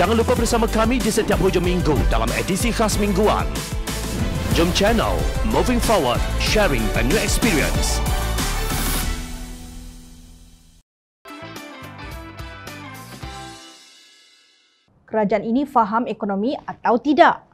Jangan lupa bersama kami di setiap hujung minggu dalam edisi khas mingguan. Jom channel Moving Forward, sharing a new experience. Kerajaan ini faham ekonomi atau tidak?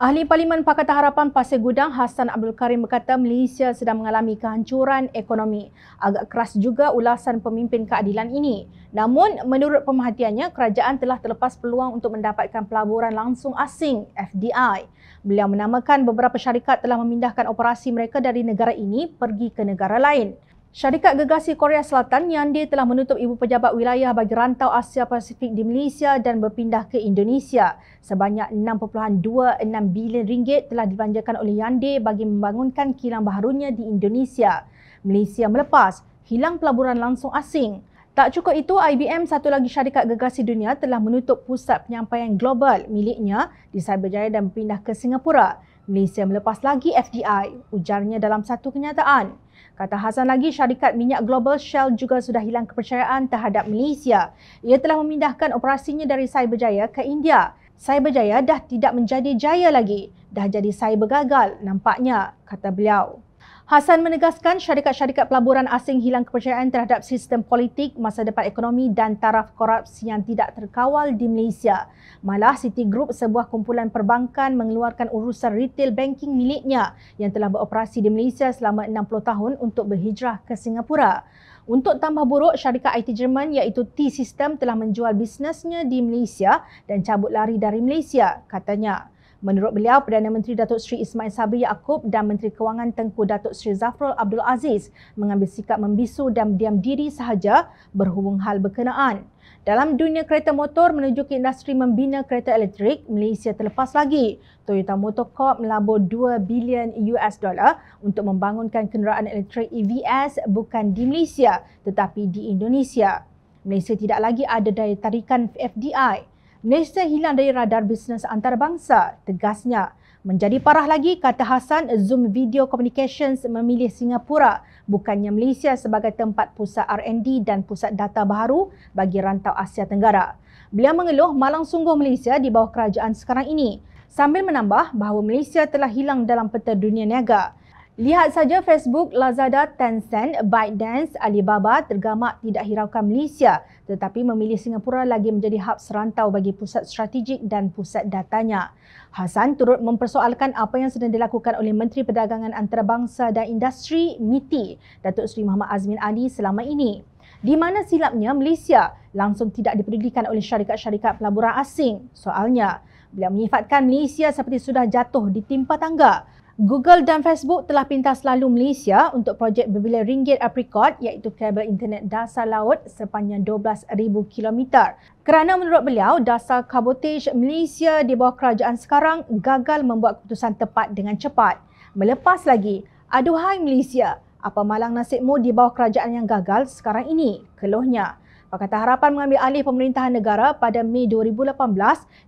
Ahli Parlimen Pakatan Harapan Pasir Gudang Hassan Abdul Karim berkata Malaysia sedang mengalami kehancuran ekonomi. Agak keras juga ulasan pemimpin keadilan ini. Namun menurut pemerhatiannya kerajaan telah terlepas peluang untuk mendapatkan pelaburan langsung asing FDI. Beliau menamakan beberapa syarikat telah memindahkan operasi mereka dari negara ini pergi ke negara lain. Syarikat gegasi Korea Selatan yang dia telah menutup ibu pejabat wilayah bagi rantau Asia Pasifik di Malaysia dan berpindah ke Indonesia. Sebanyak 6.26 bilion ringgit telah dibelanjakan oleh Yande bagi membangunkan kilang baharunya di Indonesia. Malaysia melepas, hilang pelaburan langsung asing. Tak cukup itu, IBM satu lagi syarikat gegasi dunia telah menutup pusat penyampaian global miliknya di Cyberjaya dan berpindah ke Singapura. Malaysia melepas lagi FDI, ujarnya dalam satu kenyataan. Kata Hasan lagi, syarikat minyak global Shell juga sudah hilang kepercayaan terhadap Malaysia. Ia telah memindahkan operasinya dari Cyberjaya ke India. Cyberjaya dah tidak menjadi jaya lagi. Dah jadi cyber gagal nampaknya, kata beliau. Hasan menegaskan syarikat-syarikat pelaburan asing hilang kepercayaan terhadap sistem politik, masa depan ekonomi dan taraf korupsi yang tidak terkawal di Malaysia. Malah City Group, sebuah kumpulan perbankan mengeluarkan urusan retail banking miliknya yang telah beroperasi di Malaysia selama 60 tahun untuk berhijrah ke Singapura. Untuk tambah buruk, syarikat IT Jerman iaitu T-System telah menjual bisnesnya di Malaysia dan cabut lari dari Malaysia, katanya. Menurut beliau, Perdana Menteri Datuk Seri Ismail Sabri Yaakob dan Menteri Kewangan Tengku Datuk Seri Zafrul Abdul Aziz mengambil sikap membisu dan diam diri sahaja berhubung hal berkenaan. Dalam dunia kereta motor menuju ke industri membina kereta elektrik, Malaysia terlepas lagi. Toyota Motor Corp melabur 2 bilion US dollar untuk membangunkan kenderaan elektrik EVS bukan di Malaysia tetapi di Indonesia. Malaysia tidak lagi ada daya tarikan FDI. Malaysia hilang dari radar bisnes antarabangsa, tegasnya. Menjadi parah lagi, kata Hasan, Zoom Video Communications memilih Singapura bukannya Malaysia sebagai tempat pusat R&D dan pusat data baru bagi rantau Asia Tenggara. Beliau mengeluh malang sungguh Malaysia di bawah kerajaan sekarang ini sambil menambah bahawa Malaysia telah hilang dalam peta dunia niaga. Lihat saja Facebook, Lazada, Tencent, ByteDance, Alibaba tergamak tidak hiraukan Malaysia tetapi memilih Singapura lagi menjadi hub serantau bagi pusat strategik dan pusat datanya. Hasan turut mempersoalkan apa yang sedang dilakukan oleh Menteri Perdagangan Antarabangsa dan Industri, MITI, Datuk Seri Muhammad Azmin Ali selama ini. Di mana silapnya Malaysia langsung tidak diperdulikan oleh syarikat-syarikat pelaburan asing? Soalnya, beliau menyifatkan Malaysia seperti sudah jatuh ditimpa tangga Google dan Facebook telah pintas lalu Malaysia untuk projek berbilion ringgit apricot iaitu kabel internet dasar laut sepanjang 12,000 km. Kerana menurut beliau, dasar kabotage Malaysia di bawah kerajaan sekarang gagal membuat keputusan tepat dengan cepat. Melepas lagi, aduhai Malaysia, apa malang nasibmu di bawah kerajaan yang gagal sekarang ini? Keluhnya. Pakatan Harapan mengambil alih pemerintahan negara pada Mei 2018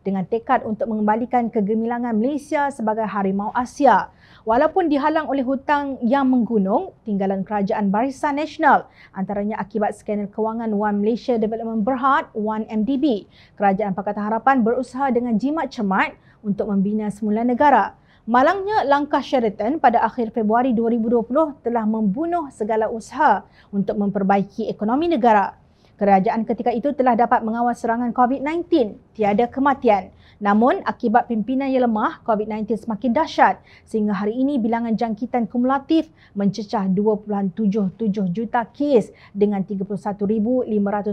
dengan tekad untuk mengembalikan kegemilangan Malaysia sebagai harimau Asia. Walaupun dihalang oleh hutang yang menggunung, tinggalan kerajaan Barisan Nasional antaranya akibat skandal kewangan One Malaysia Development Berhad, One MDB. Kerajaan Pakatan Harapan berusaha dengan jimat cermat untuk membina semula negara. Malangnya langkah Sheraton pada akhir Februari 2020 telah membunuh segala usaha untuk memperbaiki ekonomi negara. Kerajaan ketika itu telah dapat mengawal serangan COVID-19 tiada kematian. Namun, akibat pimpinan yang lemah, COVID-19 semakin dahsyat sehingga hari ini bilangan jangkitan kumulatif mencecah 2.77 juta kes dengan 31,591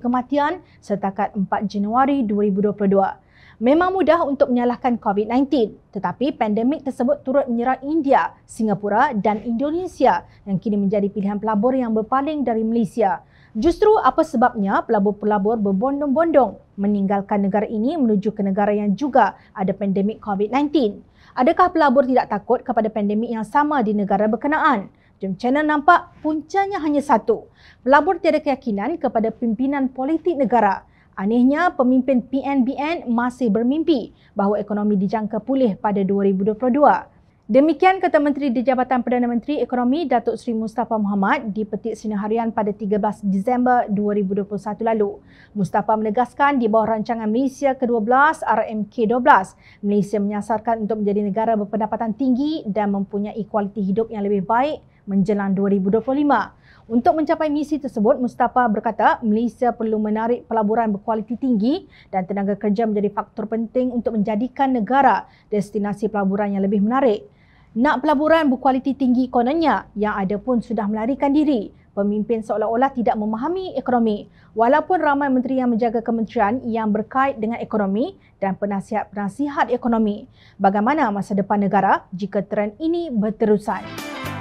kematian setakat 4 Januari 2022. Memang mudah untuk menyalahkan COVID-19, tetapi pandemik tersebut turut menyerang India, Singapura dan Indonesia yang kini menjadi pilihan pelabur yang berpaling dari Malaysia. Justru apa sebabnya pelabur-pelabur berbondong-bondong meninggalkan negara ini menuju ke negara yang juga ada pandemik COVID-19? Adakah pelabur tidak takut kepada pandemik yang sama di negara berkenaan? Jom channel nampak puncanya hanya satu. Pelabur tiada keyakinan kepada pimpinan politik negara. Anehnya, pemimpin PNBN masih bermimpi bahawa ekonomi dijangka pulih pada 2022. Demikian kata Menteri di Jabatan Perdana Menteri Ekonomi Datuk Seri Mustafa Muhammad di Petik Sinar Harian pada 13 Disember 2021 lalu. Mustafa menegaskan di bawah rancangan Malaysia ke-12 RMK12, Malaysia menyasarkan untuk menjadi negara berpendapatan tinggi dan mempunyai kualiti hidup yang lebih baik menjelang 2025. Untuk mencapai misi tersebut, Mustafa berkata Malaysia perlu menarik pelaburan berkualiti tinggi dan tenaga kerja menjadi faktor penting untuk menjadikan negara destinasi pelaburan yang lebih menarik. Nak pelaburan berkualiti tinggi kononnya yang ada pun sudah melarikan diri. Pemimpin seolah-olah tidak memahami ekonomi. Walaupun ramai menteri yang menjaga kementerian yang berkait dengan ekonomi dan penasihat-penasihat ekonomi. Bagaimana masa depan negara jika trend ini berterusan?